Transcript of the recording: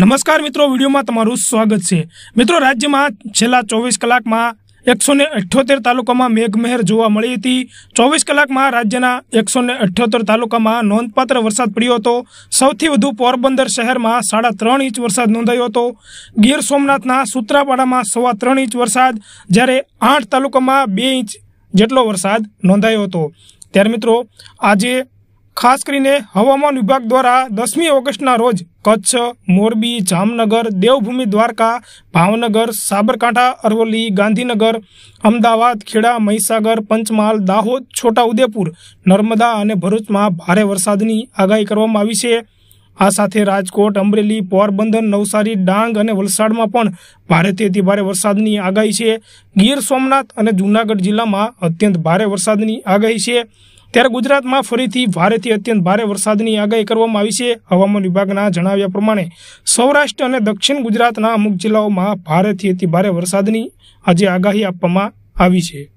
નમસ્કાર મિત્રો વિડીયોમાં તમારું સ્વાગત છે મિત્રો રાજ્યમાં છેલ્લા ચોવીસ કલાકમાં એકસો ને અઠ્યોતેર તાલુકામાં મેઘમહેર જોવા મળી હતી ચોવીસ કલાકમાં રાજ્યના એકસો ને અઠ્યોતેર તાલુકામાં નોંધપાત્ર વરસાદ પડ્યો હતો સૌથી વધુ પોરબંદર શહેરમાં સાડા ત્રણ ઇંચ વરસાદ નોંધાયો હતો ગીર સોમનાથના સુત્રાપાડામાં સવા ત્રણ ઇંચ વરસાદ જ્યારે આઠ તાલુકામાં બે ઇંચ જેટલો વરસાદ નોંધાયો હતો ત્યારે મિત્રો આજે ખાસ કરીને હવામાન વિભાગ દ્વારા દસમી ઓગસ્ટના રોજ કચ્છ મોરબી જામનગર દેવભૂમિ દ્વારકા ભાવનગર સાબરકાંઠા અરવલ્લી ગાંધીનગર અમદાવાદ ખેડા મહીસાગર પંચમહાલ દાહોદ છોટાઉદેપુર નર્મદા અને ભરૂચમાં ભારે વરસાદની આગાહી કરવામાં આવી છે આ સાથે રાજકોટ અમરેલી પોરબંદર નવસારી ડાંગ અને વલસાડમાં પણ ભારેથી અતિ ભારે વરસાદની આગાહી છે ગીર સોમનાથ અને જૂનાગઢ જિલ્લામાં અત્યંત ભારે વરસાદની આગાહી છે ત્યારે ગુજરાતમાં ફરીથી ભારેથી અત્યંત ભારે વરસાદની આગાહી કરવામાં આવી છે હવામાન વિભાગના જણાવ્યા પ્રમાણે સૌરાષ્ટ્ર અને દક્ષિણ ગુજરાતના અમુક જિલ્લાઓમાં ભારેથી અતિ ભારે વરસાદની આજે આગાહી આપવામાં આવી છે